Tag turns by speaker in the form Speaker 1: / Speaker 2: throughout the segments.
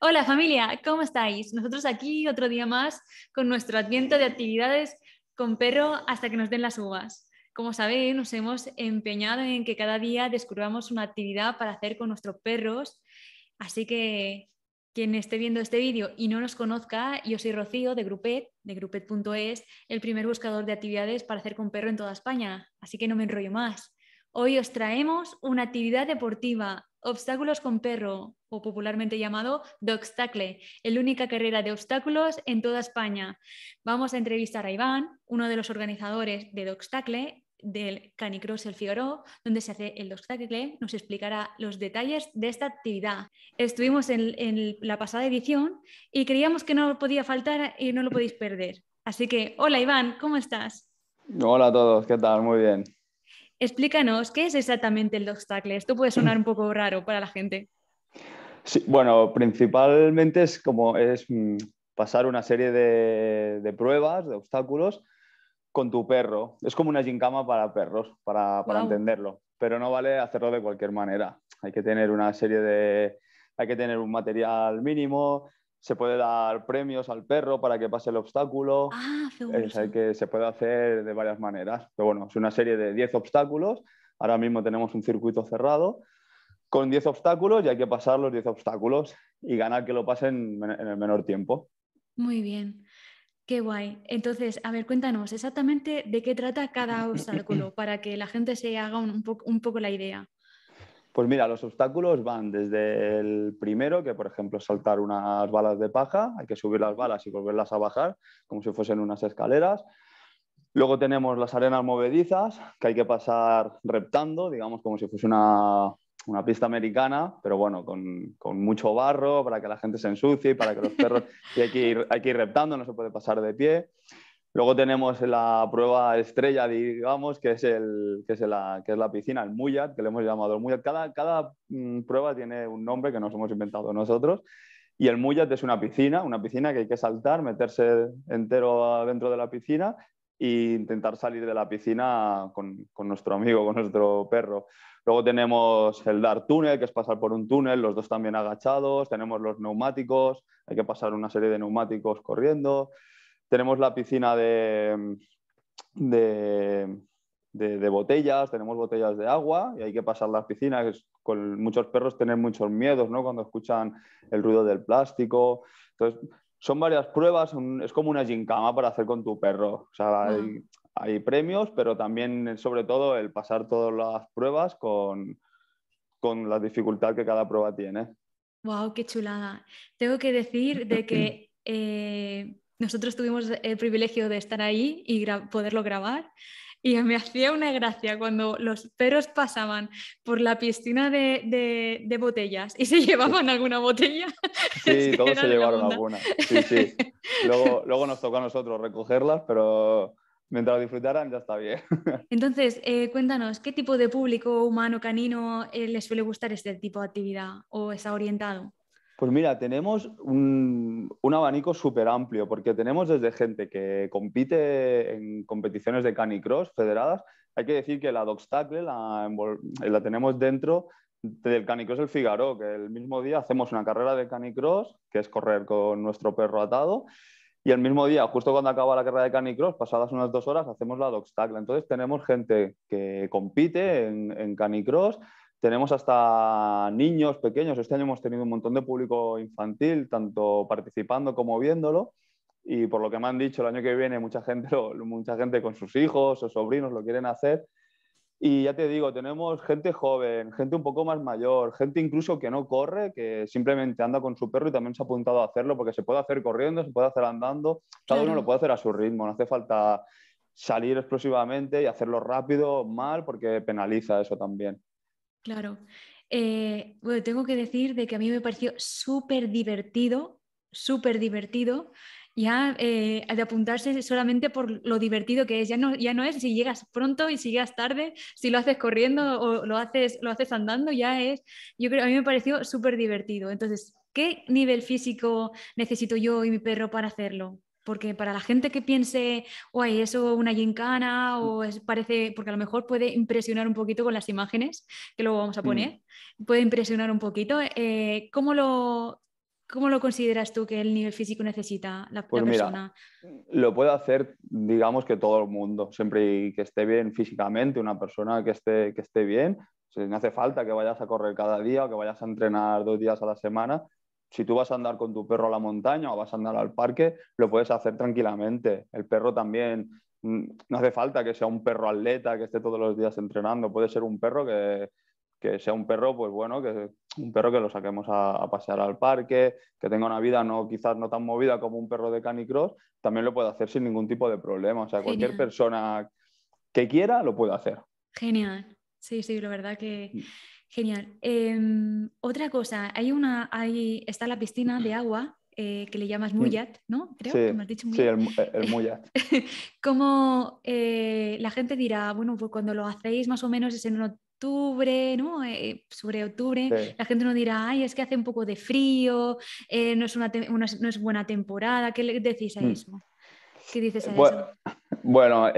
Speaker 1: Hola familia, ¿cómo estáis? Nosotros aquí otro día más con nuestro adviento de actividades con perro hasta que nos den las uvas. Como sabéis, nos hemos empeñado en que cada día descubramos una actividad para hacer con nuestros perros. Así que quien esté viendo este vídeo y no nos conozca, yo soy Rocío de Grupet, de grupet.es, el primer buscador de actividades para hacer con perro en toda España. Así que no me enrollo más. Hoy os traemos una actividad deportiva Obstáculos con perro, o popularmente llamado Doxtacle, el única carrera de obstáculos en toda España. Vamos a entrevistar a Iván, uno de los organizadores de Doxtacle, del Canicross El Figaro, donde se hace el Doxtacle, nos explicará los detalles de esta actividad. Estuvimos en, en, la pasada edición y creíamos que no podía faltar y no lo podéis perder. Así que, hola Iván, ¿cómo estás?
Speaker 2: Hola a todos, ¿qué tal? Muy bien.
Speaker 1: Explícanos, ¿qué es exactamente el obstáculo? Esto puede sonar un poco raro para la gente.
Speaker 2: Sí, bueno, principalmente es como es mm, pasar una serie de, pruebas, de obstáculos con tu perro. Es como una gincama para perros, para, entenderlo. Pero no vale hacerlo de cualquier manera. Hay que tener una serie de, hay que tener un material mínimo, se puede dar premios al perro para que pase el obstáculo.
Speaker 1: Ah, es,
Speaker 2: que se puede hacer de varias maneras. Pero bueno, es una serie de 10 obstáculos. Ahora mismo tenemos un circuito cerrado con 10 obstáculos y hay que pasar los 10 obstáculos y ganar que lo pasen en el menor tiempo.
Speaker 1: Muy bien. Qué guay. Entonces, a ver, cuéntanos exactamente de qué trata cada obstáculo para que la gente se haga un poco la idea.
Speaker 2: Pues mira, los obstáculos van desde el primero, que por ejemplo saltar unas balas de paja, hay que subir las balas y volverlas a bajar como si fuesen unas escaleras. Luego tenemos las arenas movedizas, que hay que pasar reptando, digamos como si fuese una, pista americana, pero bueno, con, mucho barro para que la gente se ensucie para que los perros... Y hay que, ir, hay que ir reptando, no se puede pasar de pie. Luego tenemos la prueba estrella, digamos, que es, el, que es, la, que es la piscina, el Muyat, que le hemos llamado el Muyat. Cada, cada mm, prueba tiene un nombre que nos hemos inventado nosotros. Y el Muyat es una piscina, una piscina que hay que saltar, meterse entero dentro de la piscina e intentar salir de la piscina con, con nuestro amigo, con nuestro perro. Luego tenemos el dar túnel, que es pasar por un túnel, los dos también agachados. Tenemos los neumáticos, hay que pasar una serie de neumáticos corriendo. Tenemos la piscina de, de, botellas, tenemos botellas de agua y hay que pasar las piscinas. Con muchos perros tienen muchos miedos ¿no? cuando escuchan el ruido del plástico. Entonces, son varias pruebas, es como una gincama para hacer con tu perro. Ah. hay, premios, pero también, sobre todo, el pasar todas las pruebas con, la dificultad que cada prueba tiene.
Speaker 1: ¡Wow! ¡Qué chulada! Tengo que decir de que eh, nosotros tuvimos el privilegio de estar ahí y poderlo grabar. Y me hacía una gracia cuando los perros pasaban por la piscina de, botellas y se llevaban alguna botella.
Speaker 2: Sí, todos se llevaron alguna. Sí, sí. Luego, nos tocó a nosotros recogerlas, pero mientras disfrutaran ya está bien.
Speaker 1: Entonces, eh, cuéntanos, ¿qué tipo de público humano canino eh, les suele gustar este tipo de actividad o está orientado?
Speaker 2: Pues mira, tenemos un, abanico súper amplio, porque tenemos desde gente que compite en competiciones de canicross federadas. Hay que decir que la dogstackle la, eh, la tenemos dentro del canicross El Figaro, que el mismo día hacemos una carrera de canicross, que es correr con nuestro perro atado, y el mismo día, justo cuando acaba la carrera de canicross, pasadas unas dos horas, hacemos la dogstackle. Entonces tenemos gente que compite en, en canicross, tenemos hasta niños pequeños. Este año hemos tenido un montón de público infantil, tanto participando como viéndolo. Y por lo que me han dicho, el año que viene mucha gente, mucha gente con sus hijos o sobrinos lo quieren hacer. Y ya te digo, tenemos gente joven, gente un poco más mayor, gente incluso que no corre, que simplemente anda con su perro y también se ha apuntado a hacerlo, porque se puede hacer corriendo, se puede hacer andando, cada uno lo puede hacer a su ritmo, no hace falta salir explosivamente y hacerlo rápido, mal, porque penaliza eso también.
Speaker 1: Claro. Eh, bueno, tengo que decir de que a mí me pareció súper divertido, súper divertido. Ya eh, de apuntarse solamente por lo divertido que es. Ya no, ya no es si llegas pronto y si llegas tarde, si lo haces corriendo o lo haces, lo haces andando, ya es. Yo creo, a mí me pareció súper divertido. Entonces, ¿qué nivel físico necesito yo y mi perro para hacerlo? Porque para la gente que piense, guay, eso una gincana, mm. o parece, porque a lo mejor puede impresionar un poquito con las imágenes, que luego vamos a mm. poner, puede impresionar un poquito. Eh, ¿cómo, lo, ¿Cómo lo consideras tú que el nivel físico necesita la, pues persona?
Speaker 2: lo puede hacer, digamos que todo el mundo, siempre que esté bien físicamente, una persona que esté, que esté bien. Si no hace falta que vayas a correr cada día o que vayas a entrenar dos días a la semana, si tú vas a andar con tu perro a la montaña o vas a andar al parque, lo puedes hacer tranquilamente. El perro también, mm, no hace falta que sea un perro atleta que esté todos los días entrenando, puede ser un perro que, sea un perro, pues bueno, que un perro que lo saquemos a, pasear al parque, que tenga una vida no, quizás no tan movida como un perro de canicross, también lo puede hacer sin ningún tipo de problema. O sea, cualquier persona que quiera lo puede hacer.
Speaker 1: Genial. Sí, sí, la verdad que mm. Genial. Em, otra cosa, hay una, hay, está la piscina de agua eh, que le llamas Muyat, ¿no? Creo que me has dicho Muyat. Sí,
Speaker 2: el, eh, el Muyat.
Speaker 1: Como eh, la gente dirá, bueno, pues cuando lo hacéis más o menos es en octubre, ¿no? sobre octubre, la gente no dirá, ay, es que hace un poco de frío, no es, buena temporada, ¿qué le decís a mm. eso? ¿Qué dices a bueno,
Speaker 2: Bueno,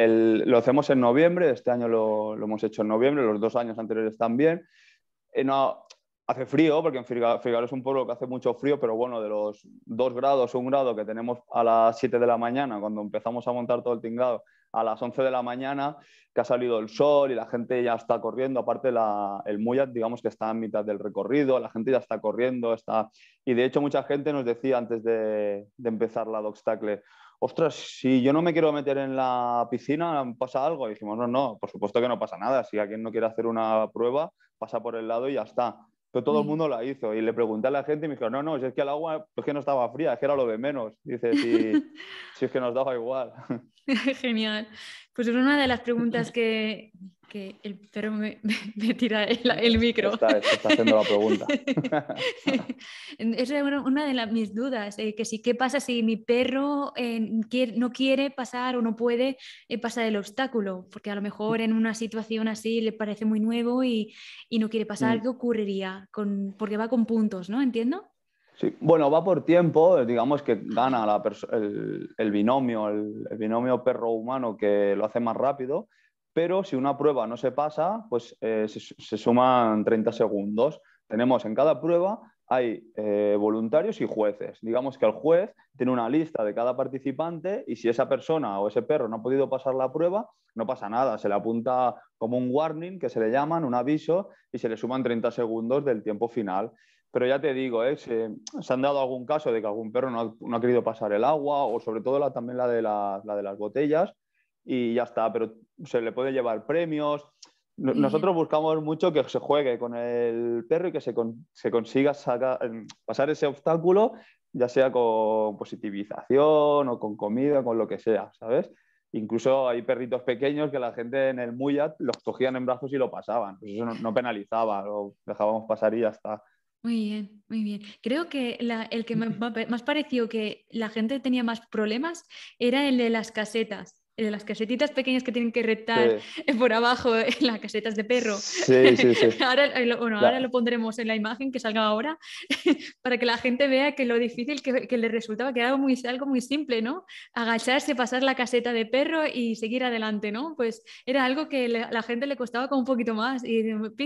Speaker 2: lo hacemos en noviembre, este año lo, hemos hecho en noviembre, los dos años anteriores también. Eh, no, hace frío, porque en Figaro es un pueblo que hace mucho frío, pero bueno, de los dos grados, un grado que tenemos a las 7 de la mañana, cuando empezamos a montar todo el tingado, a las 11 de la mañana, que ha salido el sol y la gente ya está corriendo, aparte el Muyat, digamos que está en mitad del recorrido, la gente ya está corriendo, está... y de hecho mucha gente nos decía antes de, empezar la obstacle ostras, si yo no me quiero meter en la piscina, ¿pasa algo? Y dijimos, no, no, por supuesto que no pasa nada. Si alguien no quiere hacer una prueba, pasa por el lado y ya está. Pero todo el mm. mundo la hizo y le pregunté a la gente y me dijo no, no, es que el agua, es que no estaba fría, es que era lo de menos. Dice, sí. si es que nos daba igual.
Speaker 1: Genial. Pues es una de las preguntas que, que el perro me, tira el, micro. Está, haciendo la pregunta. es una de mis dudas, eh, que si qué pasa si mi perro eh, no quiere pasar o no puede eh, pasar el obstáculo, porque a lo mejor en una situación así le parece muy nuevo y, no quiere pasar, mm. ¿qué ocurriría? Con, porque va con puntos, ¿no? ¿Entiendo?
Speaker 2: bueno, va por tiempo, digamos que gana el, binomio, el, binomio perro-humano que lo hace más rápido, pero si una prueba no se pasa, pues eh, se, suman 30 segundos. Tenemos en cada prueba hay eh, voluntarios y jueces. Digamos que el juez tiene una lista de cada participante y si esa persona o ese perro no ha podido pasar la prueba, no pasa nada, se le apunta como un warning que se le llaman, un aviso y se le suman 30 segundos del tiempo final. Pero ya te digo, ¿eh? se, han dado algún caso de que algún perro no ha, querido pasar el agua o sobre todo la, también la de, la, de las botellas y ya está, pero se le puede llevar premios. Nosotros buscamos mucho que se juegue con el perro y que se, consiga em, pasar ese obstáculo, ya sea con positivización o con comida, con lo que sea, ¿sabes? Incluso hay perritos pequeños que la gente en el Muyat los cogían en brazos y lo pasaban. Pues eso no, no penalizaba, lo dejábamos pasar y ya está.
Speaker 1: Muy bien, muy bien. Creo que la, el que más, más pareció que la gente tenía más problemas era el de las casetas de eh, las casetitas pequeñas que tienen que retar por abajo en eh, las casetas de perro. Sí, sí, sí. Ahora, eh, bueno, ahora lo pondremos en la imagen que salga ahora para que la gente vea que lo difícil que, que le resultaba, que era algo muy, algo muy simple, ¿no? Agacharse, pasar la caseta de perro y seguir adelante, ¿no? Pues era algo que a la gente le costaba como un poquito más. Y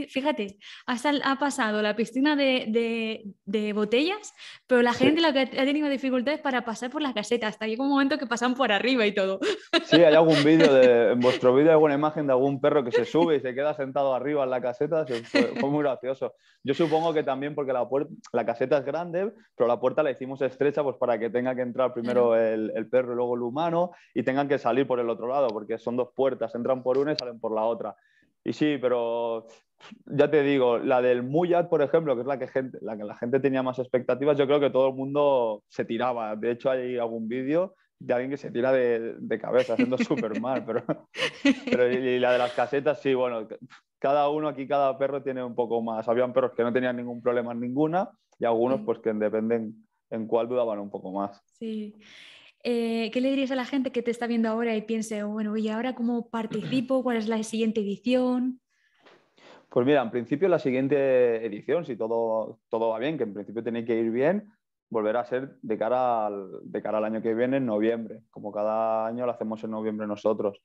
Speaker 1: fíjate, hasta ha pasado la piscina de, de, botellas, pero la gente la que ha tenido dificultades para pasar por las casetas. Hasta llegó un momento que pasan por arriba y todo.
Speaker 2: Sí, hay algún vídeo de. En vuestro vídeo hay alguna imagen de algún perro que se sube y se queda sentado arriba en la caseta. Fue, muy gracioso. Yo supongo que también porque la, la caseta es grande, pero la puerta la hicimos estrecha pues para que tenga que entrar primero el, perro y luego el humano y tengan que salir por el otro lado, porque son dos puertas, entran por una y salen por la otra. Y sí, pero ya te digo, la del Muyat, por ejemplo, que es la que, la que la gente tenía más expectativas, yo creo que todo el mundo se tiraba. De hecho, hay algún vídeo de alguien que se tira de, cabeza haciendo súper mal, pero, pero y, la de las casetas, sí, bueno, cada uno aquí, cada perro tiene un poco más. Habían perros que no tenían ningún problema ninguna y algunos pues que dependen en cuál dudaban un poco más.
Speaker 1: Sí. Eh, ¿Qué le dirías a la gente que te está viendo ahora y piense, bueno, ¿y ahora cómo participo? ¿Cuál es la siguiente edición?
Speaker 2: Pues mira, en principio la siguiente edición, si todo, todo va bien, que en principio tiene que ir bien, volverá a ser de cara al, de cara al año que viene, en noviembre, como cada año lo hacemos en noviembre nosotros.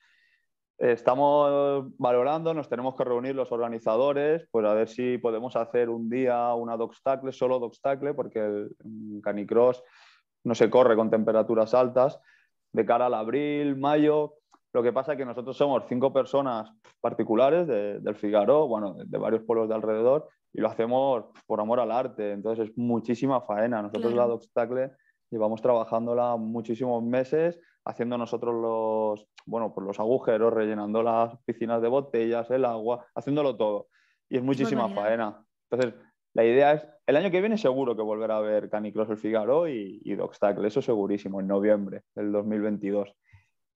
Speaker 2: Estamos valorando, nos tenemos que reunir los organizadores, pues a ver si podemos hacer un día una de solo de porque el canicross no se corre con temperaturas altas, de cara al abril, mayo. Lo que pasa es que nosotros somos cinco personas particulares del Figaro, bueno, de varios pueblos de alrededor, y lo hacemos por amor al arte, entonces es muchísima faena. Nosotros la de llevamos trabajándola muchísimos meses, haciendo nosotros los, bueno, pues los agujeros, rellenando las piscinas de botellas, el agua, haciéndolo todo. Y es muchísima faena. Entonces, la idea es, el año que viene seguro que volverá a ver Canicross el Figaro y, y eso segurísimo, en noviembre del 2022.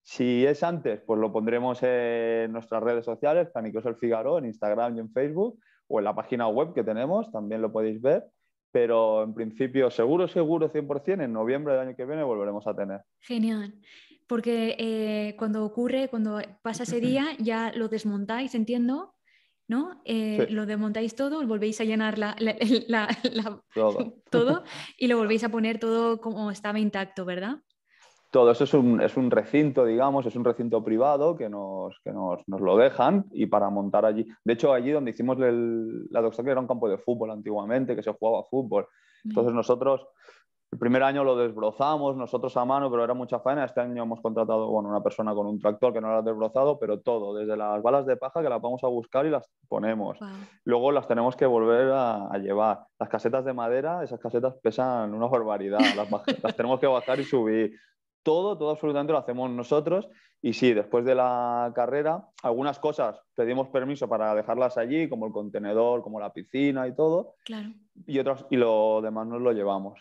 Speaker 2: Si es antes, pues lo pondremos en nuestras redes sociales, Canicross el Figaro, en Instagram y en Facebook, o en la página web que tenemos, también lo podéis ver. Pero en principio, seguro, seguro, 100%, en noviembre del año que viene volveremos a tener.
Speaker 1: Genial porque eh, cuando ocurre, cuando pasa ese día, ya lo desmontáis, entiendo, ¿no? Eh, lo desmontáis todo, volvéis a llenar la, todo. y lo volvéis a poner todo como estaba intacto, ¿verdad?
Speaker 2: todo eso es un, es un, recinto, digamos, es un recinto privado que, nos, que nos, nos lo dejan y para montar allí. De hecho, allí donde hicimos el, la que era un campo de fútbol antiguamente, que se jugaba fútbol. Entonces nosotros, el primer año lo desbrozamos nosotros a mano, pero era mucha faena. Este año hemos contratado, bueno, una persona con un tractor que no lo ha desbrozado, pero todo, desde las balas de paja que las vamos a buscar y las ponemos. Luego las tenemos que volver a, a, llevar. Las casetas de madera, esas casetas pesan una barbaridad, las, las tenemos que bajar y subir todo, todo absolutamente lo hacemos nosotros. Y sí, después de la carrera, algunas cosas pedimos permiso para dejarlas allí, como el contenedor, como la piscina y todo. Claro. Y otros y lo demás nos lo llevamos.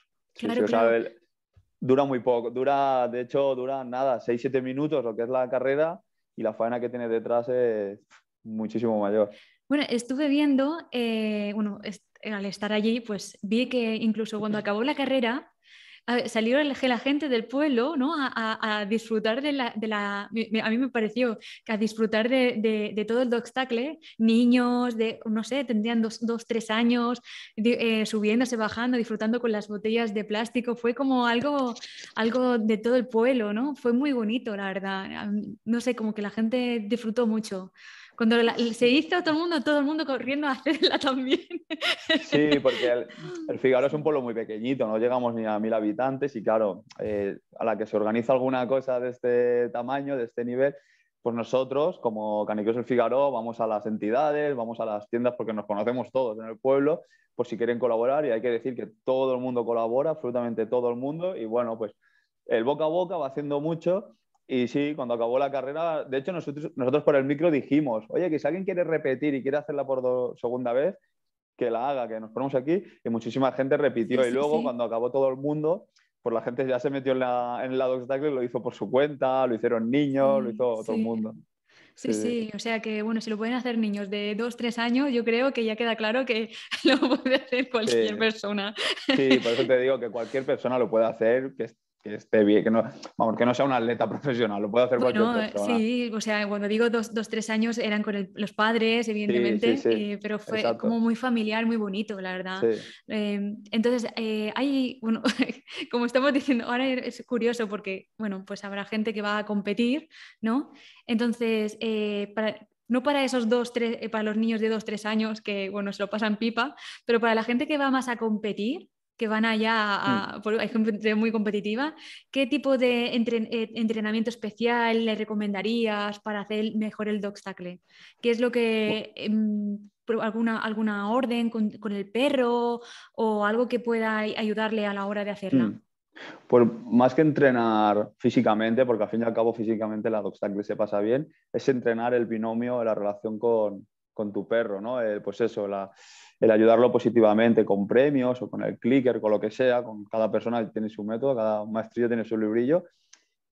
Speaker 2: dura muy poco, dura, de hecho, dura nada, 6-7 minutos lo que es la carrera y la faena que tiene detrás es muchísimo mayor.
Speaker 1: Bueno, estuve viendo, eh, bueno, al estar allí, pues vi que incluso cuando acabó la carrera, a, salió la gente del pueblo ¿no? a, disfrutar de la, A mí me pareció que a disfrutar de, de, todo el obstáculo, niños de, no sé, tendrían dos, dos tres años, eh, subiéndose, bajando, disfrutando con las botellas de plástico, fue como algo, algo de todo el pueblo, ¿no? Fue muy bonito, la verdad. No sé, como que la gente disfrutó mucho cuando se hizo todo el mundo, todo el mundo corriendo a hacerla también.
Speaker 2: Sí, porque el, Figaro es un pueblo muy pequeñito, no llegamos ni a mil habitantes y claro, eh, a la que se organiza alguna cosa de este tamaño, de este nivel, pues nosotros, como Caniqueos el Figaro, vamos a las entidades, vamos a las tiendas porque nos conocemos todos en el pueblo, pues si quieren colaborar y hay que decir que todo el mundo colabora, absolutamente todo el mundo y bueno, pues el boca a boca va haciendo mucho y sí, cuando acabó la carrera, de hecho nosotros, nosotros por el micro dijimos, oye, que si alguien quiere repetir y quiere hacerla por segunda vez, que la haga, que nos ponemos aquí, y muchísima gente repitió. y luego, cuando acabó todo el mundo, pues la gente ya se metió en, la, el lado obstáculo, lo hizo por su cuenta, lo hicieron niños, lo hizo mm, todo el mundo.
Speaker 1: Sí, sí, o sea que bueno, si lo pueden hacer niños de dos, tres años, yo creo que ya queda claro que lo puede
Speaker 2: hacer cualquier persona. Sí, por eso te digo que cualquier persona lo puede hacer, que que esté bien, que no, vamos, no sea un atleta profesional, lo puedo
Speaker 1: hacer cualquier persona. Sí, o sea, cuando digo dos, dos tres años eran con los padres, evidentemente, eh, pero fue como muy familiar, muy bonito, la verdad. Em, entonces, eh, hay, bueno, como estamos diciendo, ahora es curioso porque, bueno, pues habrá gente que va a competir, ¿no? Entonces, eh, no para esos dos, tres, para los niños de dos, tres años que, bueno, se lo pasan pipa, pero para la gente que va más a competir, que van allá, mm. por, ejemplo, muy competitiva. ¿Qué tipo de eh, entrenamiento especial le recomendarías para hacer mejor el doxtacle ¿Qué es lo que... Em, alguna, alguna orden con, el perro o algo que pueda ayudarle a la hora de hacerla? Mm.
Speaker 2: Pues más que entrenar físicamente, porque al fin y al cabo físicamente la doxtacle se pasa bien, es entrenar el binomio, la relación con, tu perro, ¿no? Eh, pues eso, la, el ayudarlo positivamente con premios o con el clicker, con lo que sea, con cada persona tiene su método, cada maestrillo tiene su librillo.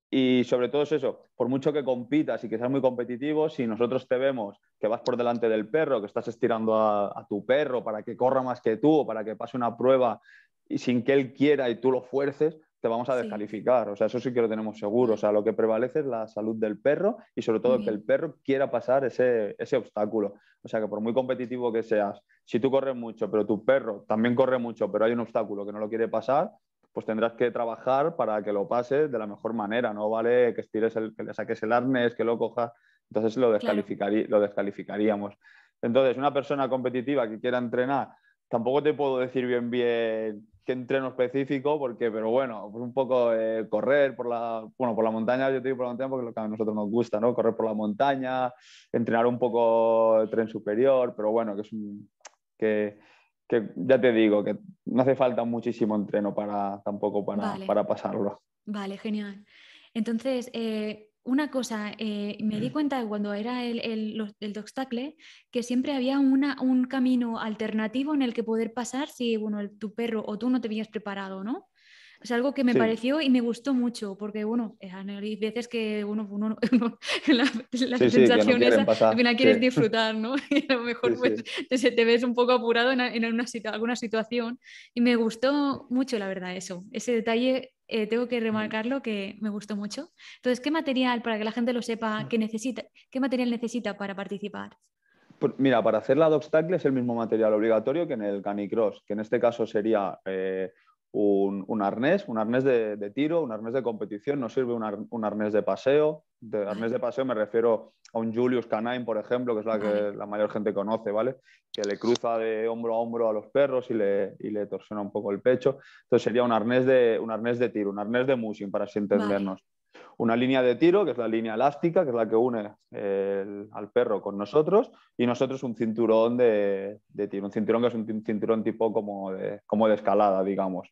Speaker 2: Y sobre todo es eso, por mucho que compitas y que seas muy competitivo, si nosotros te vemos que vas por delante del perro, que estás estirando a, tu perro para que corra más que tú o para que pase una prueba y sin que él quiera y tú lo fuerces, vamos a descalificar. O sea, eso sí que lo tenemos seguro. O sea, lo que prevalece es la salud del perro y sobre todo que el perro quiera pasar ese, ese, obstáculo. O sea, que por muy competitivo que seas, si tú corres mucho, pero tu perro también corre mucho, pero hay un obstáculo que no lo quiere pasar, pues tendrás que trabajar para que lo pase de la mejor manera. No vale que estires el, que le saques el arnés, que lo cojas. Entonces lo, descalificarí, lo descalificaríamos. Entonces, una persona competitiva que quiera entrenar, tampoco te puedo decir bien bien que entreno específico, porque, pero bueno, pues un poco eh, correr por la, bueno, por la montaña, yo te digo por la montaña porque lo que a nosotros nos gusta, ¿no? Correr por la montaña, entrenar un poco el tren superior, pero bueno, que es un, que, ya te digo, que no hace falta muchísimo entreno para, tampoco para, para pasarlo.
Speaker 1: Vale, genial. Entonces, eh, una cosa, eh, me di cuenta cuando era el, el, que siempre había una, un camino alternativo en el que poder pasar si bueno, tu perro o tú no te habías preparado, ¿no? Es algo que me pareció y me gustó mucho, porque bueno, hay veces que uno, la, sensación al final quieres disfrutar, ¿no? a lo mejor pues, te, ves un poco apurado en, en una, alguna situación. Y me gustó mucho, la verdad, eso. Ese detalle eh, tengo que remarcarlo que me gustó mucho. Entonces, ¿qué material, para que la gente lo sepa, qué material necesita para participar?
Speaker 2: Pues mira, para hacer la de es el mismo material obligatorio que en el canicross, que en este caso sería eh, un, arnés, un arnés de, tiro, un arnés de competición, no sirve un, arnés de paseo. De arnés de paseo me refiero a un Julius Canine, por ejemplo, que es la que la mayor gente conoce, ¿vale? Que le cruza de hombro a hombro a los perros y le, y torsiona un poco el pecho. Entonces sería un arnés de, un arnés de tiro, un arnés de mushing, para así entendernos una línea de tiro, que es la línea elástica, que es la que une eh, al perro con nosotros, y nosotros un cinturón de, tiro, un cinturón que es un cinturón tipo como de, como de escalada, digamos.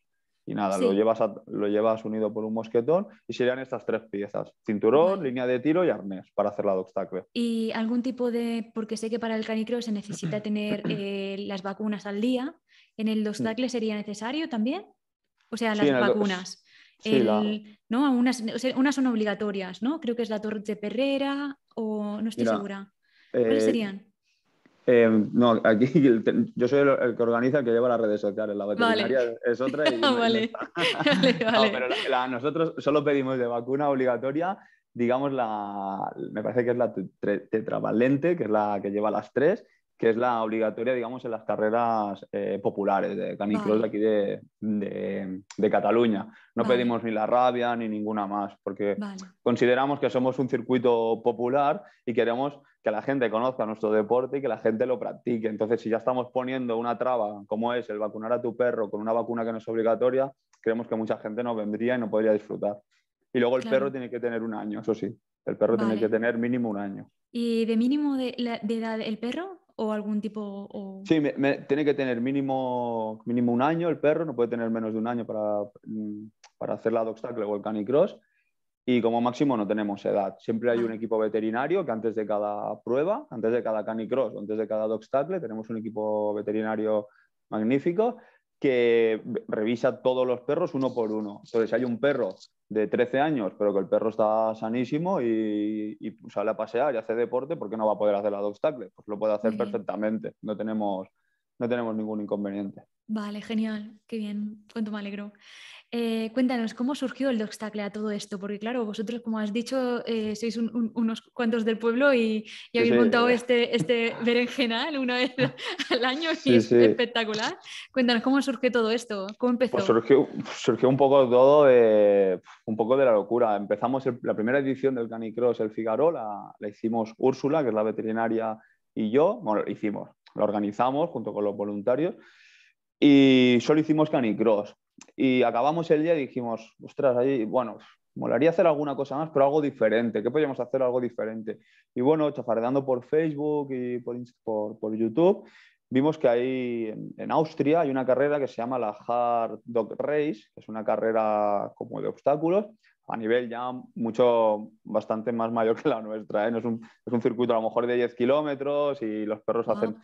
Speaker 2: Y nada, lo, llevas lo llevas unido por un mosquetón y serían estas tres piezas, cinturón, línea de tiro y arnés para hacer la
Speaker 1: ¿Y algún tipo de, porque sé que para el canicro se necesita tener eh, las vacunas al día, ¿en el obstáculo sería necesario también? O sea, las vacunas. ¿no? Unas, son obligatorias, ¿no? Creo que es la Torre de Perrera o no estoy segura.
Speaker 2: ¿Cuáles eh, serían? Em, no, aquí yo soy el, que organiza, el que lleva las redes sociales. La veterinaria es otra. vale. pero nosotros solo pedimos de vacuna obligatoria, digamos, la, me parece que es la tetravalente, que es la que lleva las tres, que es la obligatoria, digamos, en las carreras eh, populares de canicross de aquí de, de, Cataluña. No pedimos ni la rabia ni ninguna más, porque consideramos que somos un circuito popular y queremos que la gente conozca nuestro deporte y que la gente lo practique. Entonces, si ya estamos poniendo una traba, como es el vacunar a tu perro con una vacuna que no es obligatoria, creemos que mucha gente no vendría y no podría disfrutar. Y luego el perro tiene que tener un año, eso sí. El perro tiene que tener mínimo un año.
Speaker 1: ¿Y de mínimo de edad el perro? o algún tipo...
Speaker 2: Sí, tiene que tener mínimo, mínimo un año el perro, no puede tener menos de un año para, mm, hacer la Doxtacle o el canicross. Y como máximo no tenemos edad. Siempre hay un equipo veterinario que antes de cada prueba, antes de cada canicross, o antes de cada Doxtacle tenemos un equipo veterinario magnífico que revisa todos los perros uno por uno. Entonces, si hay un perro de 13 años, pero que el perro está sanísimo y, sale a pasear y hace deporte, ¿por qué no va a poder hacer la dog Pues lo puede hacer perfectamente, no tenemos, no tenemos ningún inconveniente.
Speaker 1: Vale, genial, qué bien, Cuento me alegro. Eh, cuéntanos, ¿cómo surgió el obstáculo a todo esto? Porque claro, vosotros, como has dicho, eh, sois unos cuantos del pueblo y, habéis montado este, este berenjenal una vez al año y es espectacular. Cuéntanos, ¿cómo surgió todo esto? ¿Cómo empezó? Pues
Speaker 2: surgió, un poco todo de, un poco de la locura. Empezamos la primera edición del Canicross, el Figaro, la, hicimos Úrsula, que es la veterinaria, y yo. Bueno, lo hicimos, lo organizamos junto con los voluntarios y solo hicimos Canicross y acabamos el día y dijimos, ostras, ahí, bueno, molaría hacer alguna cosa más, pero algo diferente. ¿Qué podríamos hacer algo diferente? Y bueno, chafardeando por Facebook y por, YouTube, vimos que ahí en, Austria hay una carrera que se llama la Hard Dog Race, que es una carrera como de obstáculos, a nivel ya mucho, bastante más mayor que la nuestra. ¿eh? es, un, circuito a lo mejor de 10 kilómetros y los perros ah. hacen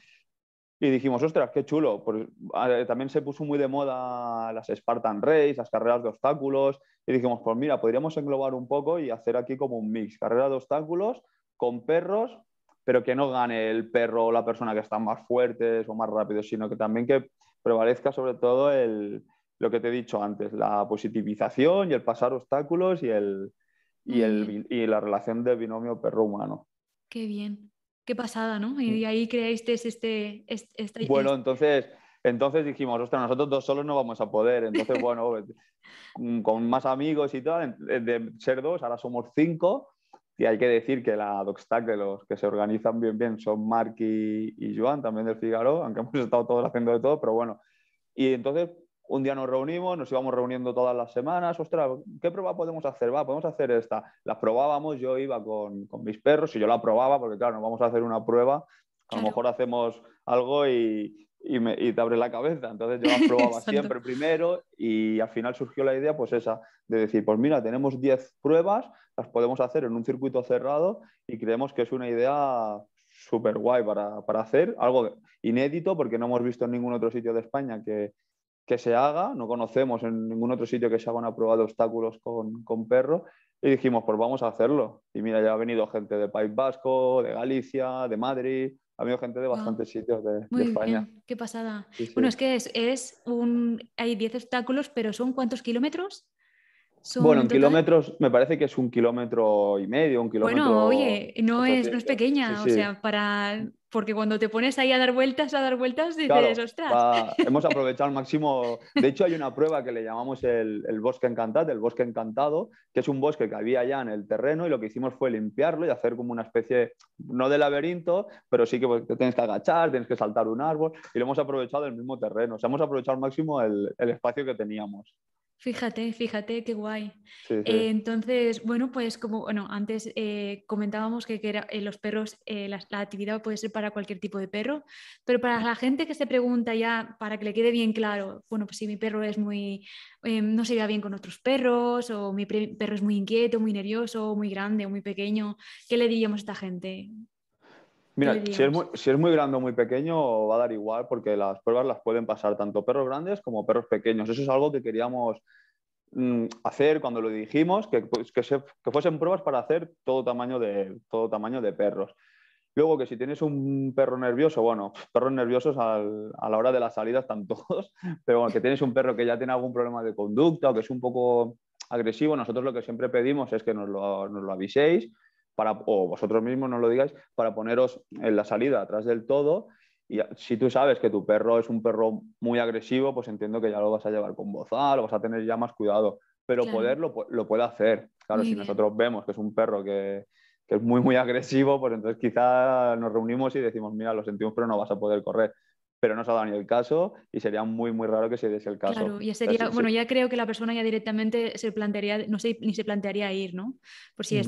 Speaker 2: y dijimos, ostras, qué chulo. Pues, también se puso muy de moda las Spartan Race, las carreras de obstáculos. Y dijimos, pues mira, podríamos englobar un poco y hacer aquí como un mix. Carrera de obstáculos con perros, pero que no gane el perro o la persona que están más fuertes o más rápidos, sino que también que prevalezca sobre todo el, lo que te he dicho antes, la positivización y el pasar obstáculos y, el, y, el, y la relación del binomio perro-humano.
Speaker 1: Qué bien qué pasada, ¿no? Y ahí creasteis este, este, este, Bueno,
Speaker 2: entonces, entonces dijimos, ostras, nosotros dos solos no vamos a poder. Entonces, bueno, mm, con más amigos y tal, de ser dos, ahora somos cinco. Y hay que decir que la Docstack de los que se organizan bien, bien, son Mark y, y Joan, también del Figaro, aunque hemos estado todos haciendo de todo, pero bueno. Y entonces un día nos reunimos, nos íbamos reuniendo todas las semanas, ostras, ¿qué prueba podemos hacer? Va, podemos hacer esta. Las probábamos, yo iba con, mis perros y yo la probaba, porque claro, nos vamos a hacer una prueba, a lo mejor hacemos algo y, te abre la cabeza. Entonces yo la probaba siempre primero y al final surgió la idea pues esa, de decir, pues mira, tenemos 10 pruebas, las podemos hacer en un circuito cerrado y creemos que es una idea súper guay para, hacer, algo inédito porque no hemos visto en ningún otro sitio de España que, que se haga, no conocemos en ningún otro sitio que se haga aprobado obstáculos con, con perro, y dijimos, pues vamos a hacerlo. Y mira, ya ha venido gente de País Vasco, de Galicia, de Madrid, ha habido gente de bastantes sitios de, España.
Speaker 1: Qué pasada. Bueno, es que es, un, hay 10 obstáculos, pero ¿son cuántos kilómetros? bueno, en kilómetros
Speaker 2: me parece que es un kilómetro y medio, un kilómetro. Bueno, oye, no, es,
Speaker 1: pequeña, o sea, para porque cuando te pones ahí a dar vueltas, a dar vueltas, dices, ostras.
Speaker 2: hemos aprovechado al máximo. De hecho, hay una prueba que le llamamos el, bosque encantado, el bosque encantado, que es un bosque que había ya en el terreno y lo que hicimos fue limpiarlo y hacer como una especie, no de laberinto, pero sí que pues, te tienes que agachar, tienes que saltar un árbol y lo hemos aprovechado el mismo terreno. O sea, hemos aprovechado al máximo el, el espacio que teníamos.
Speaker 1: Fíjate, fíjate, qué guay. Eh, entonces, bueno, pues como bueno, antes eh, comentábamos que, era, eh, los perros, la, actividad puede ser para cualquier tipo de perro, pero para la gente que se pregunta ya, para que le quede bien claro, bueno, pues si mi perro es muy, no se vea bien con otros perros, o mi perro es muy inquieto, muy nervioso, muy grande, muy pequeño, ¿qué le diríamos a esta gente? Mira, si
Speaker 2: es, muy, grande o muy pequeño, va a dar igual porque las pruebas las pueden pasar tanto perros grandes como perros pequeños. Eso es algo que queríamos mm, hacer cuando lo dijimos, pues, que, fuesen pruebas para hacer todo tamaño, de, todo tamaño de perros. Luego que si tienes un perro nervioso, bueno, perros nerviosos a la hora de las salidas están todos, pero bueno, que tienes un perro que ya tiene algún problema de conducta o que es un poco agresivo, nosotros lo que siempre pedimos es que nos lo aviséis o vosotros mismos no lo digáis, para poneros en la salida atrás del todo. Y si tú sabes que tu perro es un perro muy agresivo, pues entiendo que ya lo vas a llevar con bozal, lo vas a tener ya más cuidado, pero poderlo pues, lo, puede hacer. Claro, si nosotros vemos que es un perro que, que es muy, muy agresivo, pues entonces quizá nos reunimos y decimos, mira, lo sentimos, pero no vas a poder correr pero no se ha dado ni el caso y sería muy, muy raro que se diese el caso. Claro, ya sería, bueno, ya
Speaker 1: creo que la persona ya directamente se plantearía, no sé, ni se plantearía ir, ¿no? Por si mm, es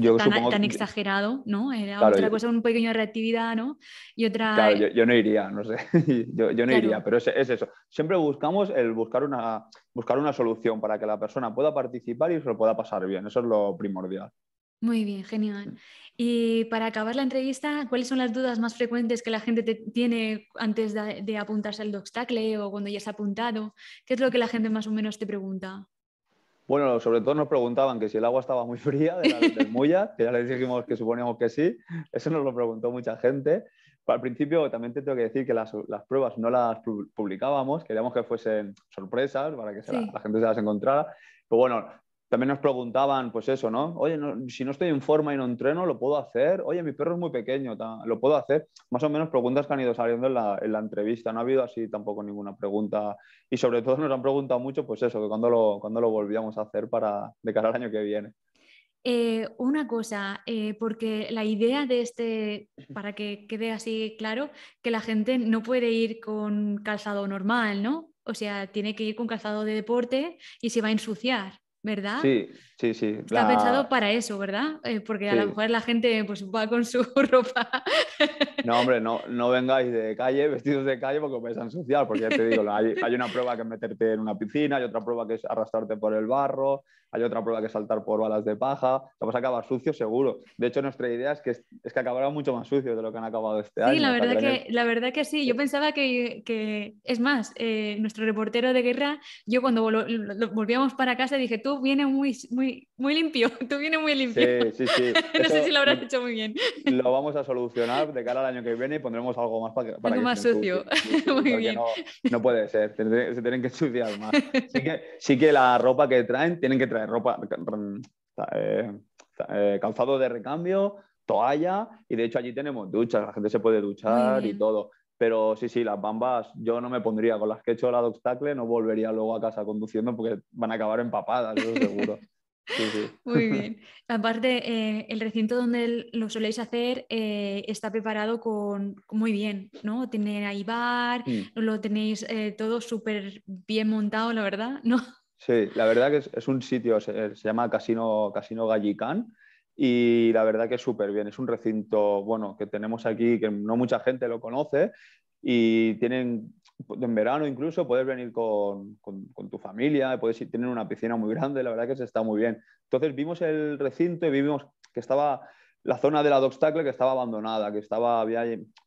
Speaker 1: tan, exagerado, ¿no? Era otra cosa, un pequeño de reactividad, ¿no? Y otra... Claro,
Speaker 2: yo, no iría, no sé, yo, no iría, pero es, es, eso. Siempre buscamos el buscar una, buscar una solución para que la persona pueda participar y se lo pueda pasar bien, eso es lo primordial.
Speaker 1: Muy bien, genial. Y para acabar la entrevista, ¿cuáles son las dudas más frecuentes que la gente tiene antes de, apuntarse al doxtacle o cuando ya se ha apuntado? ¿Qué es lo que la gente más o menos te pregunta?
Speaker 2: Bueno, sobre todo nos preguntaban que si el agua estaba muy fría de la, del que ya le dijimos que suponíamos que sí, eso nos lo preguntó mucha gente. Al principio también te tengo que decir que las, pruebas no las publicábamos, queríamos que fuesen sorpresas para que la, la gente se las encontrara, pero bueno, también nos preguntaban, pues eso, ¿no? Oye, si no estoy en forma y no entreno, ¿lo puedo hacer? Oye, mi perro es muy pequeño, ¿lo puedo hacer? Más o menos preguntas que han ido saliendo en la, entrevista. No ha habido así tampoco ninguna pregunta. Y sobre todo nos han preguntado mucho, pues eso, que cuando lo, cuando lo volvíamos a hacer para, de cara al año que viene.
Speaker 1: Eh, una cosa, eh, porque la idea de este, para que quede así claro, que la gente no puede ir con calzado normal, ¿no? O sea, tiene que ir con calzado de deporte y se va a ensuciar. ¿verdad? Sí,
Speaker 2: Sí, sí. Está pensado
Speaker 1: para eso, ¿verdad? Eh, porque a lo mejor la gente pues, va con su ropa.
Speaker 2: No, hombre, no, no vengáis de calle, vestidos de calle, porque os vais a ensuciar. Porque ya te digo, hay, una prueba que es meterte en una piscina, hay otra prueba que es arrastrarte por el barro, hay otra prueba que es saltar por balas de paja. vamos vas a acabar sucio, seguro. De hecho, nuestra idea es que, es que acabarán mucho más sucio de lo que han acabado este año. Sí, la verdad, que,
Speaker 1: la verdad que sí. Yo pensaba que, es más, eh, nuestro reportero de guerra, yo cuando volvíamos para casa dije, tú vienes muy muy, limpio, tú vienes muy limpio. Sí, sí, sí. no sé si lo habrás hecho muy bien.
Speaker 2: Lo vamos a solucionar de cara al año que viene y pondremos algo más para que... Para algo más sucio. No, puede ser, se tienen que ensuciar más. Sí que, la ropa que traen, tienen que traer ropa, eh, eh, calzado de recambio, toalla y de hecho allí tenemos duchas, la gente se puede duchar y todo. Pero sí, sí, las bambas yo no me pondría. Con las que he hecho la Doxtacle no volvería luego a casa conduciendo porque van a acabar empapadas, eso seguro. Muy bien.
Speaker 1: Aparte, eh, el recinto donde lo soléis hacer eh, está preparado con muy bien, ¿no? Tiene ahí bar, mm. lo tenéis eh, todo súper bien montado, la verdad, ¿no?
Speaker 2: Sí, la verdad que es, un sitio, se, llama Casino, Casino Gallicán y la verdad que es súper bien. Es un recinto, bueno, que tenemos aquí, que no mucha gente lo conoce, y tienen en verano incluso, poder venir con, tu familia, puedes ir, tienen una piscina muy grande, la verdad que se está muy bien. Entonces vimos el recinto y vimos que estaba la zona de la obstacle que estaba abandonada, que estaba, había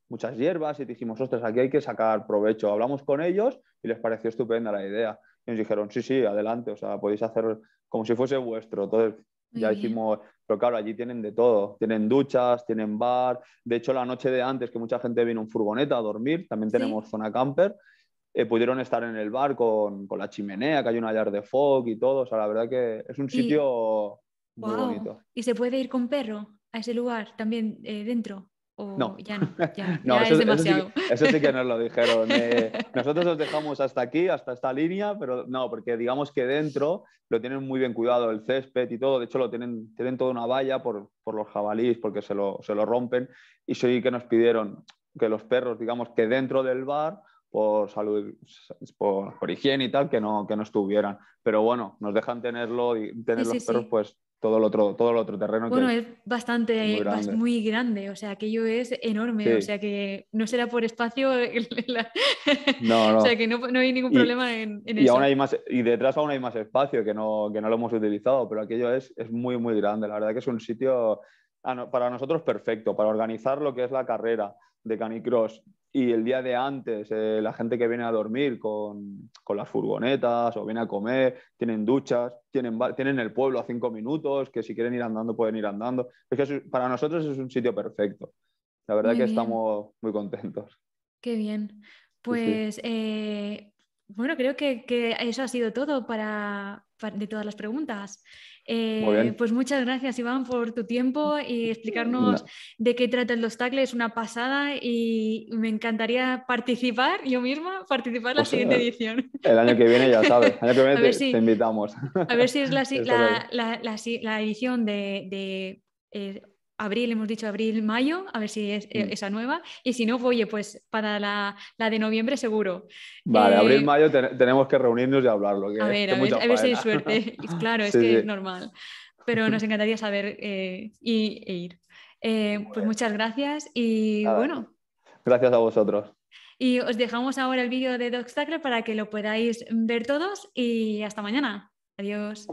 Speaker 2: muchas hierbas y dijimos, ostras, aquí hay que sacar provecho. Hablamos con ellos y les pareció estupenda la idea. Y nos dijeron, sí, sí, adelante, o sea, podéis hacer como si fuese vuestro. Entonces ya hicimos, pero claro, allí tienen de todo. Tienen duchas, tienen bar. De hecho, la noche de antes, que mucha gente vino en furgoneta a dormir, también tenemos zona camper. Eh, pudieron estar en el bar con, la chimenea, que hay un hallar de fog y todo. O sea, la verdad que es un sitio
Speaker 1: muy bonito. ¿Y se puede ir con perro a ese lugar también eh, dentro? no. ya no, ya, eso, es demasiado.
Speaker 2: Eso sí, que nos lo dijeron. Eh, nosotros los dejamos hasta aquí, hasta esta línea, pero no, porque digamos que dentro lo tienen muy bien cuidado, el césped y todo. De hecho, lo tienen, tienen toda una valla por, por los jabalíes, porque se lo, se lo rompen. Y sí que nos pidieron que los perros, digamos, que dentro del bar por salud, por, higiene y tal, que no, que no estuvieran. Pero bueno, nos dejan tenerlo, tener los perros, pues todo el otro, todo el otro terreno. Bueno, es,
Speaker 1: bastante muy grande. muy grande. o sea, aquello es enorme, o sea que no será por espacio.
Speaker 2: No, no. o sea que
Speaker 1: no, hay ningún problema y, en, hay
Speaker 2: más, y detrás aún hay más espacio que no, que no lo hemos utilizado, pero aquello es, es muy, muy grande. La verdad que es un sitio ah, para nosotros perfecto, para organizar lo que es la carrera, de Canicross y el día de antes eh, la gente que viene a dormir con, las furgonetas o viene a comer, tienen duchas, tienen, tienen el pueblo a cinco minutos, que si quieren ir andando pueden ir andando. Es que para nosotros es un sitio perfecto. La verdad que estamos muy contentos.
Speaker 1: Qué bien. Pues eh, bueno, creo que, eso ha sido todo de todas las preguntas. Eh, pues muchas gracias, Iván, por tu tiempo y explicarnos de qué trata el los es Una pasada y me encantaría participar, yo misma, participar en la pues siguiente eh, edición. El
Speaker 2: año que viene, ya sabes, el año que viene te, invitamos.
Speaker 1: A ver si es la, la, la, edición de, eh, abril, hemos dicho abril, mayo, a ver si es eh, mm. esa nueva. Y si no, pues, oye, pues para la, de noviembre seguro. Vale, eh, abril,
Speaker 2: mayo tenemos que reunirnos y hablarlo. a ver, a, ver si hay suerte. claro, es que es
Speaker 1: normal. Pero nos encantaría saber eh, e ir. pues muchas gracias y bueno.
Speaker 2: Gracias a vosotros.
Speaker 1: Y os dejamos ahora el vídeo de Doc para que lo podáis ver todos y hasta mañana. Adiós.